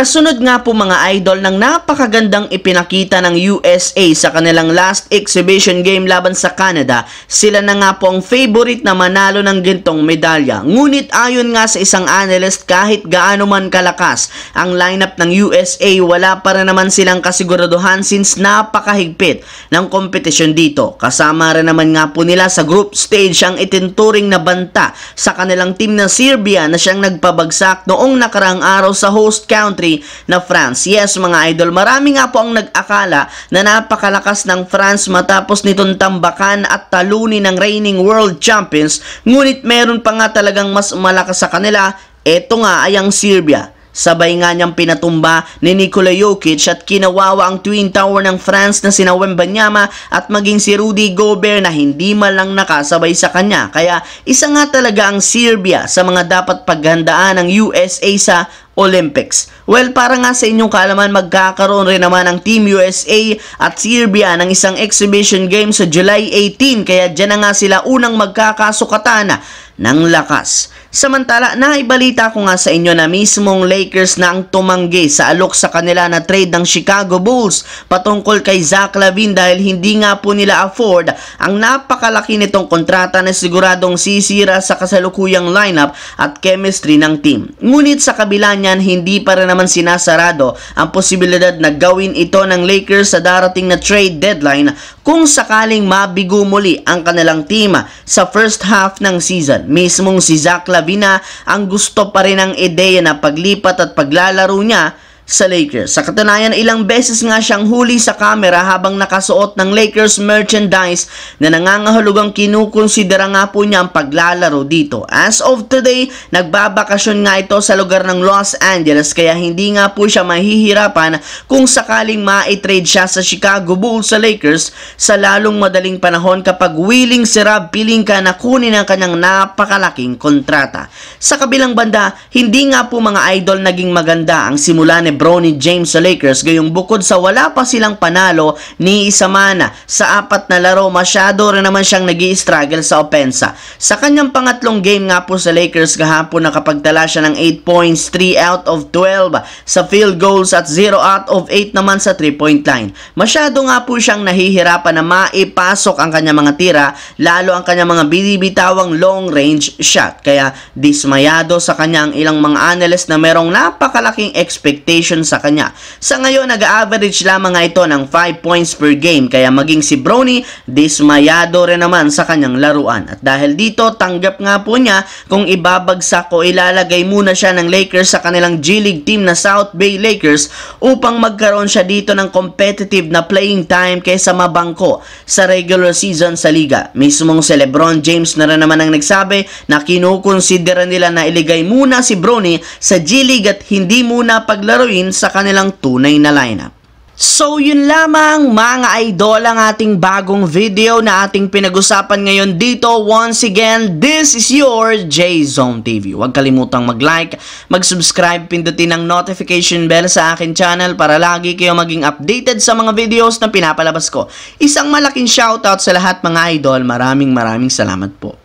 Kasunod nga po mga idol ng napakagandang ipinakita ng USA sa kanilang last exhibition game laban sa Canada, sila na nga po ang favorite na manalo ng gintong medalya. Ngunit ayon nga sa isang analyst kahit gaano man kalakas, ang lineup ng USA wala pa rin naman silang kasiguraduhan since napakahigpit ng kompetisyon dito. Kasama rin naman nga po nila sa group stage ang itinturing na banta sa kanilang team na Serbia na siyang nagpabagsak noong nakaraang araw sa host country na France. Yes mga idol, marami nga po ang nag-akala na napakalakas ng France matapos nitong tambakan at talunin ng reigning world champions. Ngunit meron pa nga talagang mas malakas sa kanila. Ito nga ay ang Serbia. Sabay nga niyang pinatumba ni Nikola Jokic at kinawawa ang Twin Tower ng France na sina Wembanyama at maging si Rudy Gobert na hindi man lang nakasabay sa kanya. Kaya isa nga talaga ang Serbia sa mga dapat paghandaan ng USA sa Olympics. Well, para nga sa inyong kaalaman, magkakaroon rin naman ang Team USA at Serbia ng isang exhibition game sa July 18 kaya dyan na nga sila unang magkakasukatan ng lakas. Samantala, naibalita ko nga sa inyo na mismong Lakers na ang tumanggi sa alok sa kanila na trade ng Chicago Bulls patungkol kay Zach Lavin dahil hindi nga po nila afford ang napakalaki nitong kontrata na siguradong sisira sa kasalukuyang lineup at chemistry ng team. Ngunit sa kabila niya, kasalukuyan hindi pa rin naman sinasarado ang posibilidad na gawin ito ng Lakers sa darating na trade deadline kung sakaling mabigo muli ang kanilang team sa first half ng season. Mismong si Zach Lavina ang gusto pa rin ng ideya na paglipat at paglalaro niya sa Lakers. Sa katunayan, ilang beses nga siyang huli sa kamera habang nakasuot ng Lakers merchandise na nangangahulugang kinukonsidera nga po niya ang paglalaro dito. As of today, nagbabakasyon nga ito sa lugar ng Los Angeles kaya hindi nga po siya mahihirapan kung sakaling ma-trade siya sa Chicago Bulls sa Lakers sa lalong madaling panahon kapag willing si Rob Pelinka na kunin ang kanyang napakalaking kontrata. Sa kabilang banda, hindi nga po mga idol naging maganda ang simula ni Bronny James sa Lakers. Gayong bukod sa wala pa silang panalo ni Isamana sa apat na laro, masyado rin naman siyang nag struggle sa opensa. Sa kanyang pangatlong game nga po sa Lakers kahapon nakapagtala siya ng 8 points, 3 out of 12 sa field goals at 0 out of 8 naman sa 3-point line. Masyado nga po siyang nahihirapan na maipasok ang kanyang mga tira, lalo ang kanyang mga binibitawang long-range shot. Kaya dismayado sa kanyang ilang mga analyst na merong napakalaking expectation contribution sa kanya. Sa ngayon, nag-average lamang nga ito ng 5 points per game kaya maging si Brony dismayado rin naman sa kanyang laruan. At dahil dito, tanggap nga po niya kung ibabagsak o ilalagay muna siya ng Lakers sa kanilang G League team na South Bay Lakers upang magkaroon siya dito ng competitive na playing time kaysa mabangko sa regular season sa liga. Mismong si Lebron James na rin naman ang nagsabi na kinukonsidera nila na iligay muna si Brony sa G League at hindi muna paglaro rin sa kanilang tunay na lineup. So yun lamang mga idol ang ating bagong video na ating pinag-usapan ngayon dito. Once again, this is your J-Zone TV. Huwag kalimutang mag-like, mag-subscribe, pindutin ang notification bell sa akin channel para lagi kayo maging updated sa mga videos na pinapalabas ko. Isang malaking shoutout sa lahat mga idol. Maraming maraming salamat po.